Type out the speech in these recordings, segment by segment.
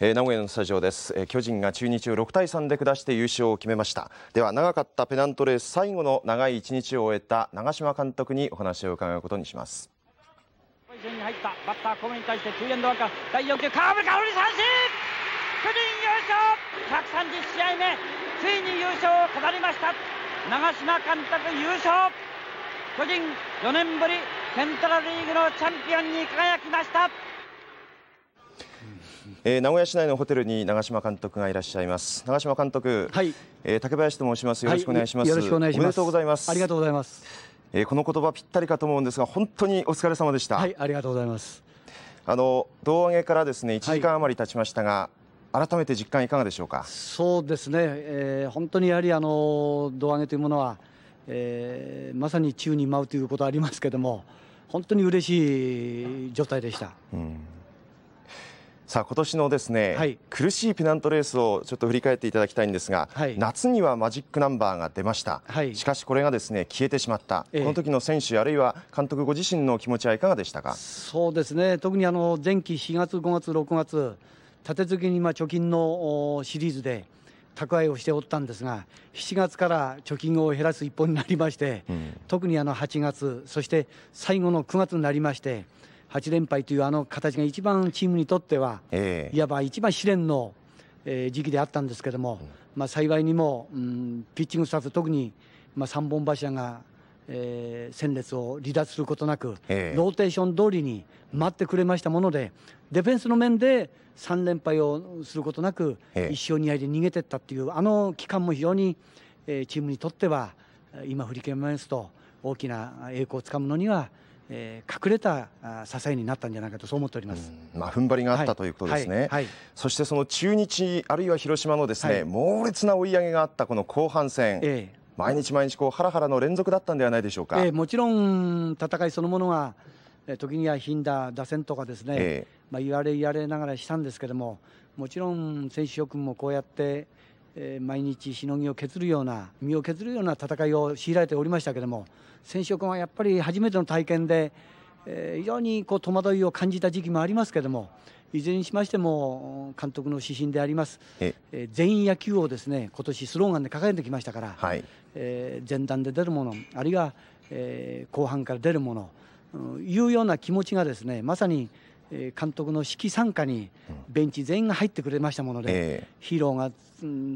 えー、名古屋のスタジオです、えー、巨人が中日を6対3で下して優勝を決めましたでは長かったペナントレース最後の長い1日を終えた長嶋監督にお話を伺うことにします順に入ったバッター小梅に対してツエンドワンカー第4球カーブ空振り三振巨人優勝130試合目ついに優勝を飾りました長嶋監督優勝巨人4年ぶりセントラルリーグのチャンピオンに輝きましたえー、名古屋市内のホテルに長嶋監督がいらっしゃいます。長嶋監督、はい、えー、竹林と申します。よろしくお願いします。はい、よろしくお願いします。おめでとうございます。ありがとうございます。えー、この言葉ぴったりかと思うんですが、本当にお疲れ様でした。はい、ありがとうございます。あの胴上げからですね、1時間余り経ちましたが、はい、改めて実感いかがでしょうか。そうですね、えー、本当にやはりあの胴上げというものは、えー、まさに宙に舞うということありますけれども、本当に嬉しい状態でした。うんさあ今年のですね、はい、苦しいペナントレースをちょっと振り返っていただきたいんですが、はい、夏にはマジックナンバーが出ました、はい、しかしこれがですね消えてしまった、えー、この時の選手あるいは監督ご自身の気持ちはいかがでしたかそうですね特にあの前期4月5月6月立て続けにまあ貯金のシリーズで蓄えをしておったんですが7月から貯金を減らす一本になりまして、うん、特にあの8月そして最後の9月になりまして8連敗というあの形が一番チームにとっては、いわば一番試練の、時期であったんですけども、まあ、幸いにも、ピッチングスタート特に、まあ、3本柱が、え戦列を離脱することなく、ローテーション通りに待ってくれましたものでディフェンスの面で3連敗をすることなく、1勝2敗で逃げていったというあの期間も非常に、えチームにとっては今振り返りますと大きな栄光をつかむのにはえー、隠れた支えになったんじゃないかとそう思っております、まあ、踏ん張りがあったということですね、はいはいはい、そしてその中日あるいは広島のですね、猛烈な追い上げがあったこの後半戦、えー、毎日毎日こうハラハラの連続だったんではないでしょうか、えー、もちろん戦いそのものは時にはひんだ打線とかですね、えー、まあ、言われ言われながらしたんですけどももちろん選手諸君もこうやって毎日しのぎを削るような身を削るような戦いを強いられておりましたけども選手君はやっぱり初めての体験で、え非常にこう戸惑いを感じた時期もありますけどもいずれにしましても監督の指針でありますえ、全員野球をですね今年スローガンで掲げてきましたから、はい、えー、前段で出るものあるいは、え後半から出るもの、うん、いうような気持ちがですねまさにえ監督の指揮参加にベンチ全員が入ってくれましたもので、ヒーローが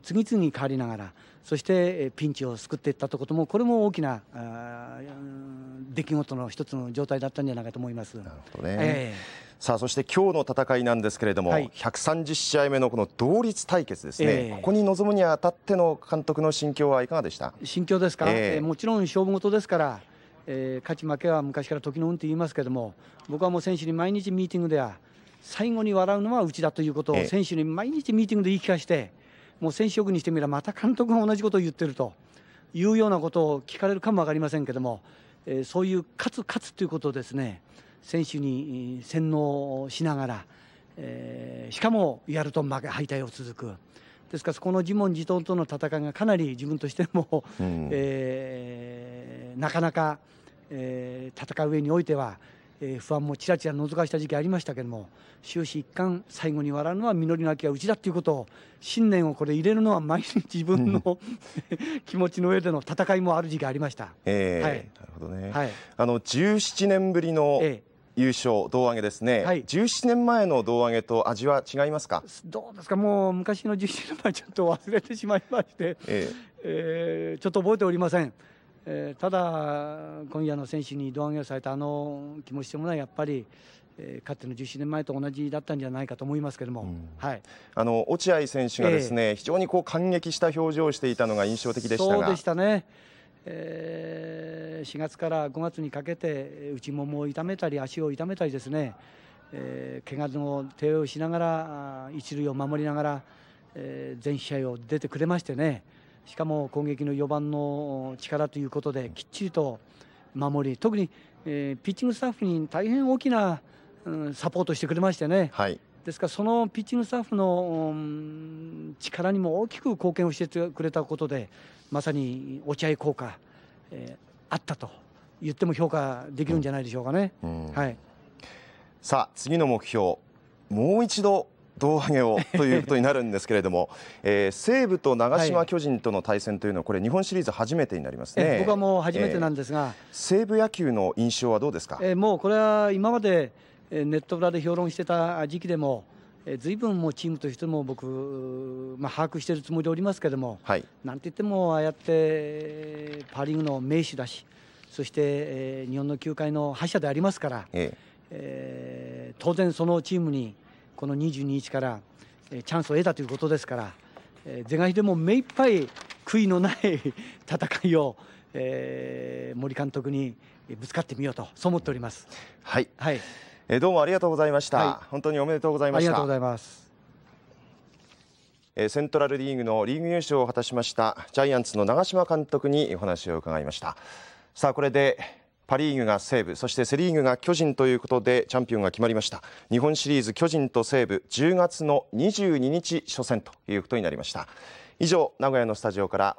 次々変わりながらそしてピンチを救っていったということもこれも大きな出来事の一つの状態だったんじゃないかと思います。なるほどね、えー、さあそして今日の戦いなんですけれども、はい、130試合目のこの同率対決ですね、えー、ここに臨むにあたっての監督の心境はいかがでした心境ですか、えー、もちろん勝負事ですからえー、勝ち負けは昔から時の運って言いますけども僕はもう選手に毎日ミーティングでは最後に笑うのはうちだということを選手に毎日ミーティングで言い聞かせてもう選手よくにしてみればまた監督が同じことを言ってるというようなことを聞かれるかも分かりませんけども、えー、そういう勝つ勝つということをですね選手に洗脳しながら、えー、しかもやると負け敗退を続く。ですから、そこの自問自答との戦いがかなり自分としても、うん、えーなかなか、えー、戦う上においては、えー、不安もちらちら覗かした時期ありましたけども終始一貫最後に笑うのは実りの秋はうちだということを信念をこれ入れるのは毎日自分の、うん、気持ちの上での戦いもある時期ありました。えはい、なるほどね、はい、あの17年ぶりの、えー優勝胴上げですね、はい、17年前の胴上げと味は違いますかどうですか、もう昔の17年前、ちょっと忘れてしまいまして、えええー、ちょっと覚えておりません。えー、ただ、今夜の選手に胴上げをされたあの気持ちでもないやっぱり、えー、かつての17年前と同じだったんじゃないかと思いますけども、うん、はい、あの落合選手がですね、えー、非常にこう感激した表情をしていたのが印象的でしたそうでしたね。えー、4月から5月にかけて内ももを痛めたり足を痛めたりですね、えー、怪我の手をしながら一塁を守りながら、えー、全試合を出てくれましてね、しかも攻撃の4番の力ということできっちりと守り特に、えー、ピッチングスタッフに大変大きな、うん、サポートしてくれましてね、はい、ですからそのピッチングスタッフの、うん、力にも大きく貢献をしてくれたことでまさに落合効果、えー、あったと言っても評価できるんじゃないでしょうかね。うん、はい、さあ次の目標もう一度胴上げをということになるんですけれども、えー、西武と長島巨人との対戦というのは、これ、日本シリーズ初めてになりますね、えー、僕はもう初めてなんですが、えー、西武野球の印象はどうですか、えー、もうこれは今までネット裏で評論してた時期でも、ずいぶんもチームとしても僕、まあ、把握しているつもりでおりますけれども、はい、なんといってもああやってパ・リーグの名手だし、そして、え日本の球界の覇者でありますから、えええー、当然、そのチームにこの22日からチャンスを得たということですから、え是が非でも目いっぱい悔いのない戦いを、えー、森監督にぶつかってみようとそう思っております。はい、はいえー、どうもありがとうございました、はい、本当におめでとうございましたありがとうございますえセントラルリーグのリーグ優勝を果たしましたジャイアンツの長嶋監督にお話を伺いましたさあこれでパ・リーグが西武そしてセ・リーグが巨人ということでチャンピオンが決まりました日本シリーズ巨人と西武10月の22日初戦ということになりました以上名古屋のスタジオから